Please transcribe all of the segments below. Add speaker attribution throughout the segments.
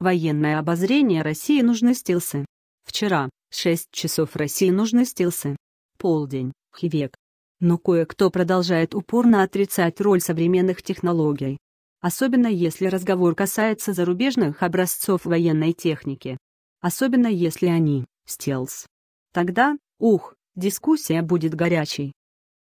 Speaker 1: Военное обозрение России нужны стилсы. Вчера, 6 часов России нужны стилсы. Полдень, Хивек. Но кое-кто продолжает упорно отрицать роль современных технологий. Особенно если разговор касается зарубежных образцов военной техники. Особенно если они – стелс. Тогда, ух, дискуссия будет горячей.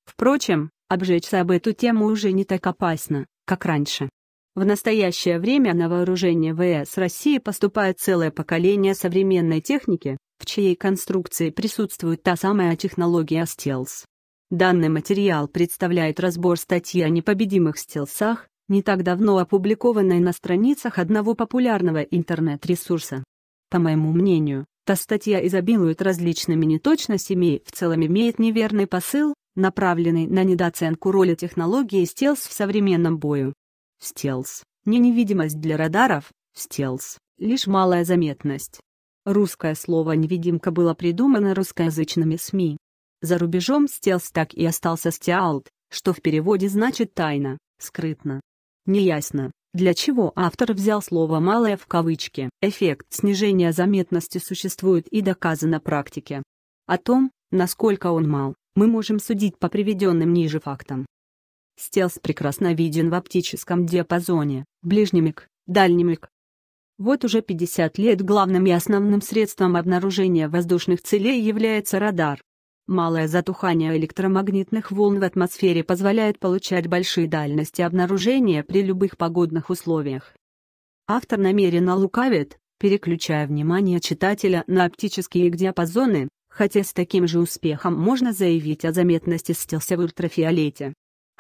Speaker 1: Впрочем, обжечься об эту тему уже не так опасно, как раньше. В настоящее время на вооружение ВС России поступает целое поколение современной техники, в чьей конструкции присутствует та самая технология стелс. Данный материал представляет разбор статьи о непобедимых стелсах, не так давно опубликованной на страницах одного популярного интернет-ресурса. По моему мнению, та статья изобилует различными неточностями и в целом имеет неверный посыл, направленный на недооценку роли технологии стелс в современном бою. Стелс. Не невидимость для радаров – стелс. Лишь малая заметность. Русское слово «невидимка» было придумано русскоязычными СМИ. За рубежом стелс так и остался стеалт, что в переводе значит «тайна», «скрытно». Неясно, для чего автор взял слово «малое» в кавычки. Эффект снижения заметности существует и доказан на практике. О том, насколько он мал, мы можем судить по приведенным ниже фактам. Стелс прекрасно виден в оптическом диапазоне, ближнемик, дальнемик. Вот уже 50 лет главным и основным средством обнаружения воздушных целей является радар. Малое затухание электромагнитных волн в атмосфере позволяет получать большие дальности обнаружения при любых погодных условиях. Автор намеренно лукавит, переключая внимание читателя на оптические диапазоны, хотя с таким же успехом можно заявить о заметности стелса в ультрафиолете.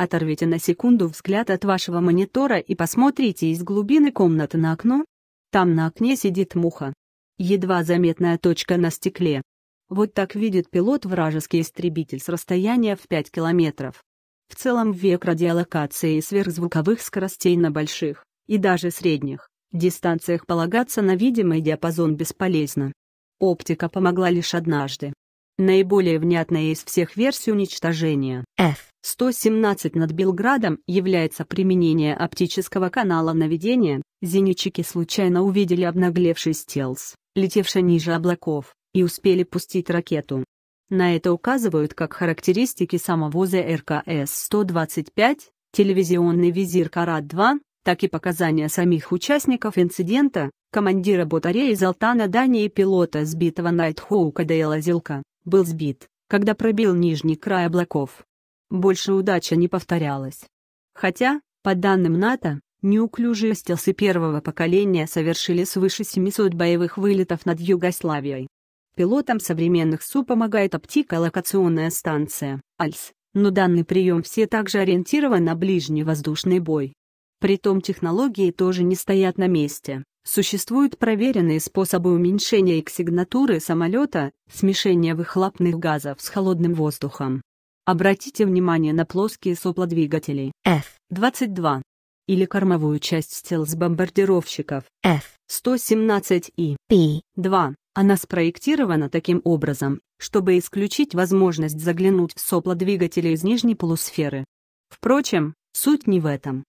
Speaker 1: Оторвите на секунду взгляд от вашего монитора и посмотрите из глубины комнаты на окно. Там на окне сидит муха. Едва заметная точка на стекле. Вот так видит пилот вражеский истребитель с расстояния в 5 километров. В целом век радиолокации и сверхзвуковых скоростей на больших, и даже средних, дистанциях полагаться на видимый диапазон бесполезно. Оптика помогла лишь однажды. Наиболее внятная из всех версий уничтожения F-117 над Белградом является применение оптического канала наведения. Зенитчики случайно увидели обнаглевший стелс, летевший ниже облаков, и успели пустить ракету. На это указывают как характеристики самого ЗРКС-125, телевизионный визир Карат-2, так и показания самих участников инцидента, командира батареи Залтана Дани и пилота сбитого Найтхоука Дейла Зилка. Был сбит, когда пробил нижний край облаков. Больше удача не повторялась. Хотя, по данным НАТО, неуклюжие стелсы первого поколения совершили свыше 700 боевых вылетов над Югославией. Пилотам современных СУ помогает оптико-локационная станция, АЛЬС, но данный прием все также ориентирован на ближний воздушный бой. Притом технологии тоже не стоят на месте. Существуют проверенные способы уменьшения эксигнатуры самолета, смешения выхлопных газов с холодным воздухом. Обратите внимание на плоские сопла двигателей F-22 или кормовую часть стелс-бомбардировщиков F-117 и P-2. Она спроектирована таким образом, чтобы исключить возможность заглянуть в сопла двигателя из нижней полусферы. Впрочем, суть не в этом.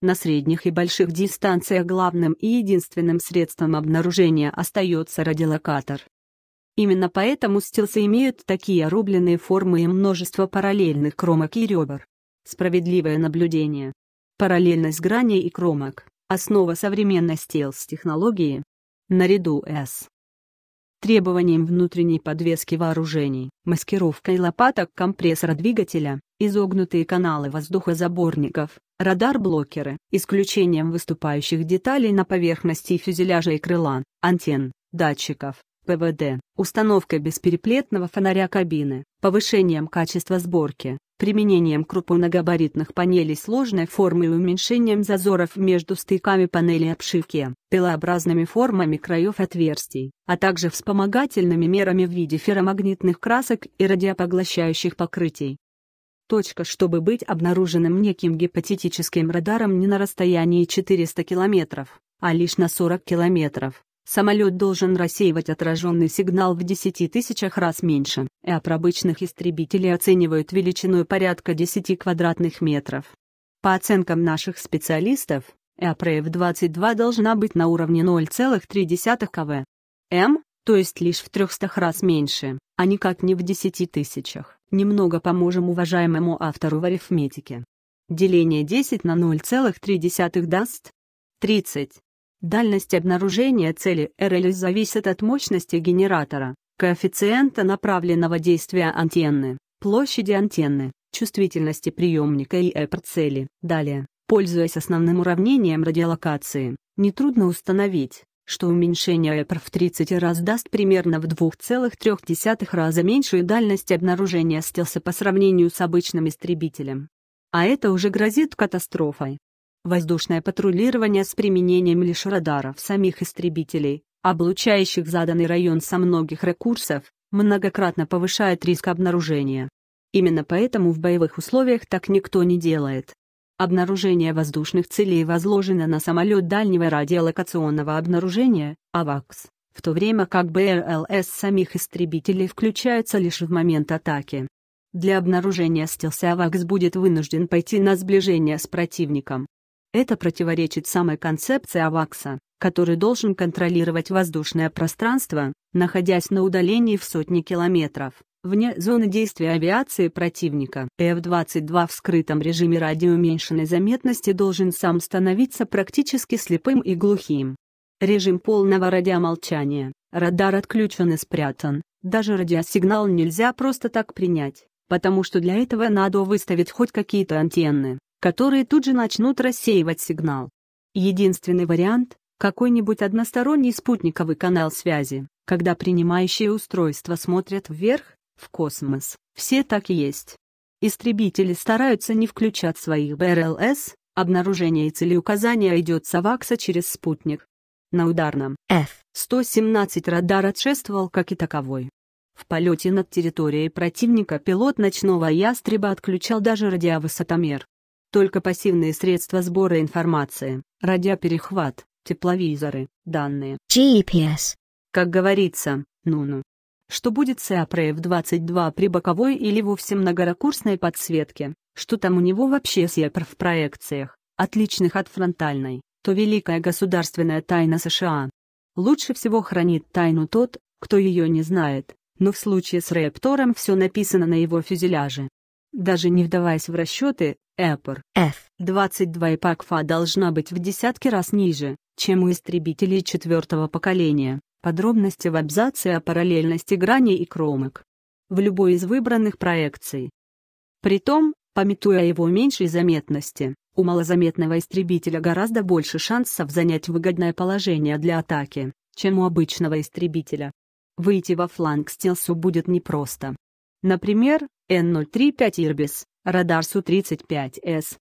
Speaker 1: На средних и больших дистанциях главным и единственным средством обнаружения остается радиолокатор. Именно поэтому стелсы имеют такие рубленные формы и множество параллельных кромок и ребер. Справедливое наблюдение. Параллельность граней и кромок – основа современной стелс-технологии. Наряду с требованием внутренней подвески вооружений, маскировкой лопаток компрессора двигателя, изогнутые каналы воздухозаборников, радар-блокеры, исключением выступающих деталей на поверхности фюзеляжа и крыла, антенн, датчиков, ПВД, установкой беспереплетного фонаря кабины, повышением качества сборки, применением крупногабаритных панелей сложной формы и уменьшением зазоров между стыками панелей обшивки, пилообразными формами краев отверстий, а также вспомогательными мерами в виде ферромагнитных красок и радиопоглощающих покрытий точка, чтобы быть обнаруженным неким гипотетическим радаром не на расстоянии 400 километров, а лишь на 40 километров. Самолет должен рассеивать отраженный сигнал в 10 тысячах раз меньше, и об обычных истребителей оценивают величиной порядка 10 квадратных метров. По оценкам наших специалистов, ЭАПРЭФ-22 должна быть на уровне 0,3 КВ. М, то есть лишь в 300 раз меньше, а никак не в 10 тысячах. Немного поможем уважаемому автору в арифметике. Деление 10 на 0,3 даст 30. Дальность обнаружения цели RL зависит от мощности генератора, коэффициента направленного действия антенны, площади антенны, чувствительности приемника и эпр-цели. Далее, пользуясь основным уравнением радиолокации, нетрудно установить, что уменьшение ЭПР в 30 раз даст примерно в 2,3 раза меньшую дальность обнаружения стелса по сравнению с обычным истребителем. А это уже грозит катастрофой. Воздушное патрулирование с применением лишь радаров самих истребителей, облучающих заданный район со многих ракурсов, многократно повышает риск обнаружения. Именно поэтому в боевых условиях так никто не делает. Обнаружение воздушных целей возложено на самолет дальнего радиолокационного обнаружения, АВАКС, в то время как БРЛС самих истребителей включаются лишь в момент атаки. Для обнаружения стелса АВАКС будет вынужден пойти на сближение с противником. Это противоречит самой концепции АВАКСа, который должен контролировать воздушное пространство, находясь на удалении в сотни километров. Вне зоны действия авиации противника F-22 в скрытом режиме радиоуменьшенной заметности должен сам становиться практически слепым и глухим. Режим полного радиомолчания, радар отключен и спрятан, даже радиосигнал нельзя просто так принять, потому что для этого надо выставить хоть какие-то антенны, которые тут же начнут рассеивать сигнал. Единственный вариант – какой-нибудь односторонний спутниковый канал связи, когда принимающие устройства смотрят вверх, в космос. Все так и есть. Истребители стараются не включать своих БРЛС, обнаружение и целеуказание идет с Авакса через спутник. На ударном F-117 радар отшествовал как и таковой. В полете над территорией противника пилот ночного ястреба отключал даже радиовысотомер. Только пассивные средства сбора информации, радиоперехват, тепловизоры, данные. GPS. Как говорится, ну-ну что будет с Апре в 22 при боковой или вовсе многоракурсной подсветке, что там у него вообще с Апре в проекциях, отличных от фронтальной, то великая государственная тайна США. Лучше всего хранит тайну тот, кто ее не знает, но в случае с Рептором все написано на его фюзеляже. Даже не вдаваясь в расчеты, Эпор F22 и Пакфа должна быть в десятки раз ниже, чем у истребителей четвертого поколения. Подробности в абзаце о параллельности граней и кромок. В любой из выбранных проекций. Притом, Пометуя о его меньшей заметности, у малозаметного истребителя гораздо больше шансов занять выгодное положение для атаки, чем у обычного истребителя. Выйти во фланг стелсу будет непросто. Например, Н-035 Ирбис, радар Су-35С.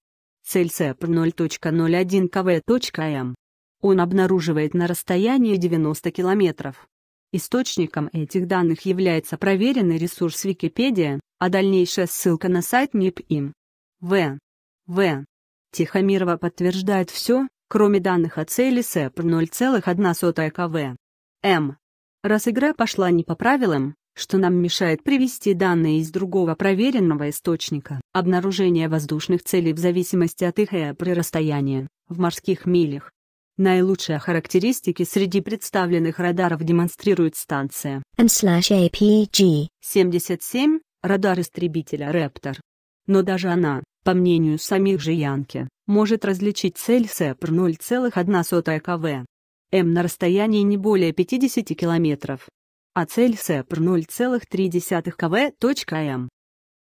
Speaker 1: Цель СЭП 0.01 КВ.М он обнаруживает на расстоянии 90 километров. Источником этих данных является проверенный ресурс Википедия, а дальнейшая ссылка на сайт НИПИМ. В. В. Тихомирова подтверждает все, кроме данных о цели СЭПР 0,1 КВ. М. Раз игра пошла не по правилам, что нам мешает привести данные из другого проверенного источника, обнаружение воздушных целей в зависимости от их э, при расстоянии, в морских милях, Наилучшие характеристики среди представленных радаров демонстрирует станция APG 77, радар истребителя Рептор. Но даже она, по мнению самих же Янки, может различить цель СЭПР 0,1 КВ. М на расстоянии не более 50 километров. А цель СЭПР 0,3 КВ. М.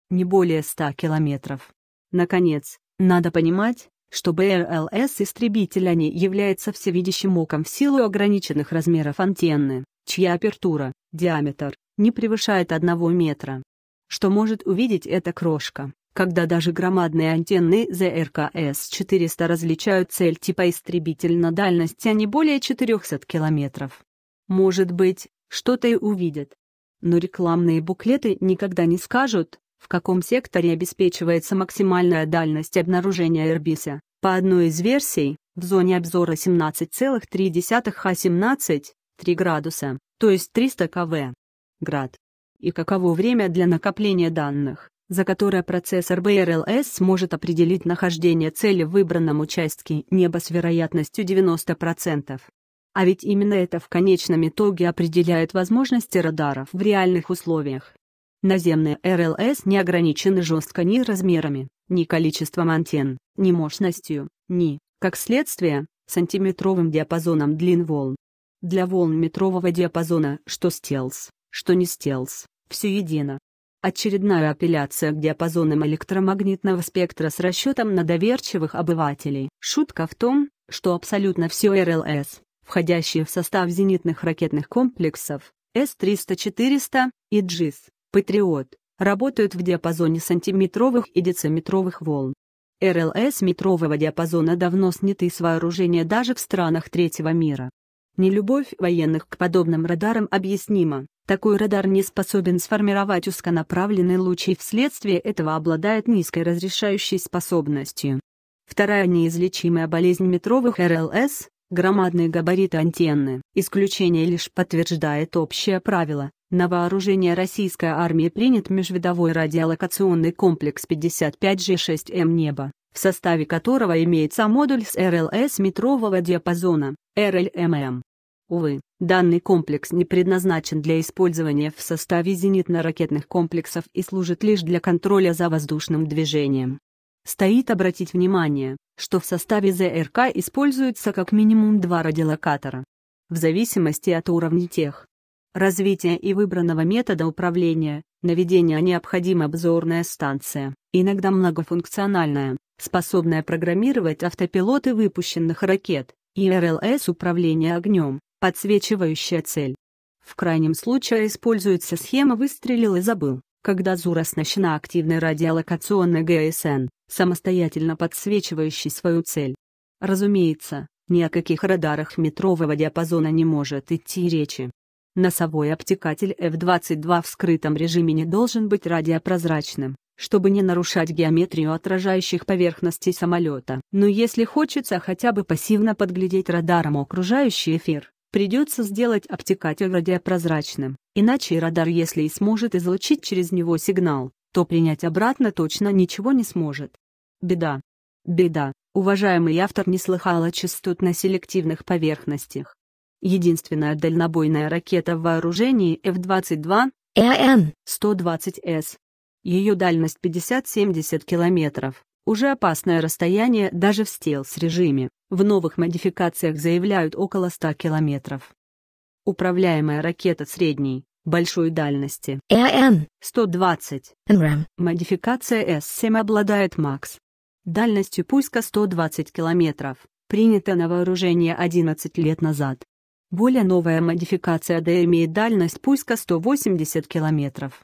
Speaker 1: Не более 100 километров. Наконец, надо понимать, что БРЛС-истребитель-они а является всевидящим оком в силу ограниченных размеров антенны, чья апертура, диаметр, не превышает одного метра. Что может увидеть эта крошка, когда даже громадные антенны ЗРКС-400 различают цель типа истребитель на дальности а не более 400 километров. Может быть, что-то и увидят. Но рекламные буклеты никогда не скажут, в каком секторе обеспечивается максимальная дальность обнаружения Эрбиса. По одной из версий, в зоне обзора 17,3 Х17, 3 градуса, то есть 300 КВ. Град. И каково время для накопления данных, за которое процессор BRLS сможет определить нахождение цели в выбранном участке неба с вероятностью 90%. А ведь именно это в конечном итоге определяет возможности радаров в реальных условиях. Наземные РЛС не ограничены жестко ни размерами, ни количеством антенн, ни мощностью, ни, как следствие, сантиметровым диапазоном длин волн. Для волн метрового диапазона что стелс, что не стелс, все едино. Очередная апелляция к диапазонам электромагнитного спектра с расчетом на доверчивых обывателей. Шутка в том, что абсолютно все РЛС, входящие в состав зенитных ракетных комплексов, С-300-400 и GIS, Патриот работают в диапазоне сантиметровых и дециметровых волн. РЛС метрового диапазона давно сняты с вооружения даже в странах третьего мира. Нелюбовь военных к подобным радарам объяснима. Такой радар не способен сформировать узконаправленный луч и вследствие этого обладает низкой разрешающей способностью. Вторая неизлечимая болезнь метровых РЛС Громадные габариты антенны. Исключение лишь подтверждает общее правило. На вооружение российской армии принят межвидовой радиолокационный комплекс 55G6М «Небо», в составе которого имеется модуль с РЛС метрового диапазона, РЛММ. Эм эм. Увы, данный комплекс не предназначен для использования в составе зенитно-ракетных комплексов и служит лишь для контроля за воздушным движением. Стоит обратить внимание, что в составе ЗРК используются как минимум два радиолокатора, в зависимости от уровня тех. Развития и выбранного метода управления, наведения необходима обзорная станция, иногда многофункциональная, способная программировать автопилоты выпущенных ракет, и РЛС управления огнем, подсвечивающая цель. В крайнем случае используется схема «выстрелил и забыл», когда ЗУР оснащена активной радиолокационной ГСН, самостоятельно подсвечивающей свою цель. Разумеется, ни о каких радарах метрового диапазона не может идти речи. Носовой обтекатель F-22 в скрытом режиме не должен быть радиопрозрачным, чтобы не нарушать геометрию отражающих поверхностей самолета. Но если хочется хотя бы пассивно подглядеть радаром окружающий эфир, Придется сделать обтекатель радиопрозрачным, иначе радар если и сможет излучить через него сигнал, то принять обратно точно ничего не сможет. Беда. Беда, уважаемый автор не слыхал о частотно-селективных поверхностях. Единственная дальнобойная ракета в вооружении F-22 EN-120S. Э Ее дальность 50-70 километров, уже опасное расстояние даже в стелс-режиме. В новых модификациях заявляют около 100 километров. Управляемая ракета средней, большой дальности. ЭАН-120. Модификация С-7 обладает МАКС. Дальностью пуска 120 километров. Принята на вооружение 11 лет назад. Более новая модификация Д имеет дальность пуска 180 километров.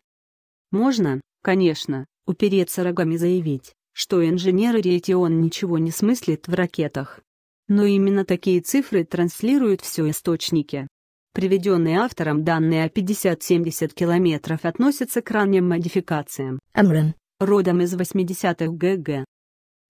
Speaker 1: Можно, конечно, упереться рогами заявить что инженеры Ретион ничего не смыслит в ракетах. Но именно такие цифры транслируют все источники. Приведенные автором данные о 50-70 километров относятся к ранним модификациям, Амрен. родом из 80-х ГГ.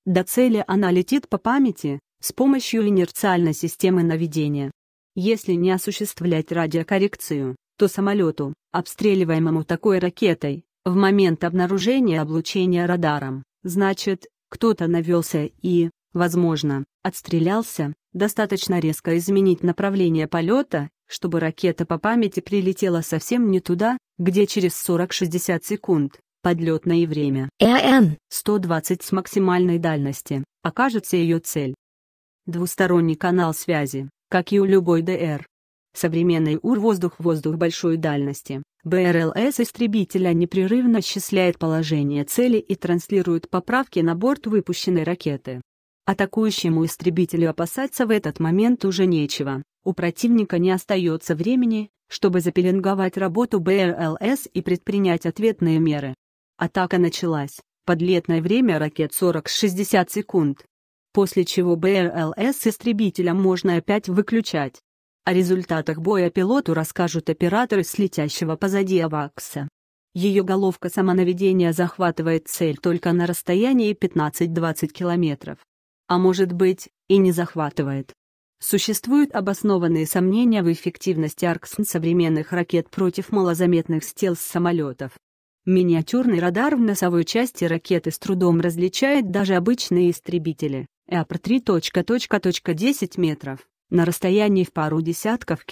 Speaker 1: До цели она летит по памяти, с помощью инерциальной системы наведения. Если не осуществлять радиокоррекцию, то самолету, обстреливаемому такой ракетой, в момент обнаружения облучения радаром, Значит, кто-то навелся и, возможно, отстрелялся, достаточно резко изменить направление полета, чтобы ракета по памяти прилетела совсем не туда, где через 40-60 секунд, подлетное время, ЭАН 120 с максимальной дальности, окажется ее цель. Двусторонний канал связи, как и у любой ДР. Современный УР воздух-воздух большой дальности, БРЛС истребителя непрерывно счисляет положение цели и транслирует поправки на борт выпущенной ракеты. Атакующему истребителю опасаться в этот момент уже нечего. У противника не остается времени, чтобы запеленговать работу БРЛС и предпринять ответные меры. Атака началась. Подлетное время ракет 40-60 секунд. После чего БРЛС истребителя можно опять выключать. О результатах боя пилоту расскажут операторы с летящего позади Авакса. Ее головка самонаведения захватывает цель только на расстоянии 15-20 километров. А может быть, и не захватывает. Существуют обоснованные сомнения в эффективности Арксн современных ракет против малозаметных стелс-самолетов. Миниатюрный радар в носовой части ракеты с трудом различает даже обычные истребители, ЭАПР 3.10 метров, на расстоянии в пару десятков километров.